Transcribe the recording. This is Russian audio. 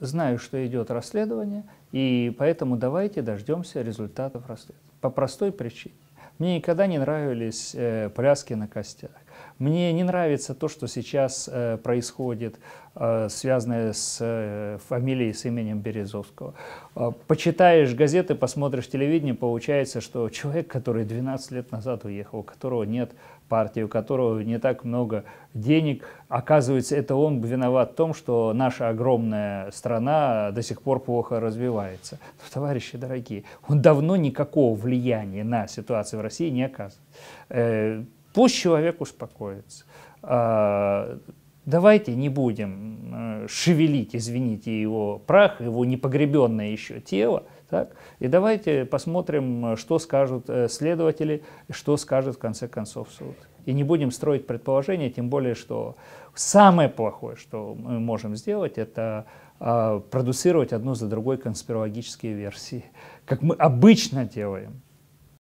знаю, что идет расследование, и поэтому давайте дождемся результатов расследования. По простой причине. Мне никогда не нравились э, пляски на костях. Мне не нравится то, что сейчас э, происходит, э, связанное с э, фамилией, с именем Березовского. Э, почитаешь газеты, посмотришь телевидение, получается, что человек, который 12 лет назад уехал, у которого нет партии, у которого не так много денег, оказывается, это он виноват в том, что наша огромная страна до сих пор плохо развивается. Но, ну, товарищи дорогие, он давно никакого влияния на ситуацию в России не оказывает э, Пусть человек успокоится. А, давайте не будем э, шевелить, извините, его прах, его непогребенное еще тело, так? И давайте посмотрим, что скажут э, следователи, что скажет в конце концов суд. И не будем строить предположения, тем более, что самое плохое, что мы можем сделать, это а, продуцировать одну за другой конспирологические версии, как мы обычно делаем.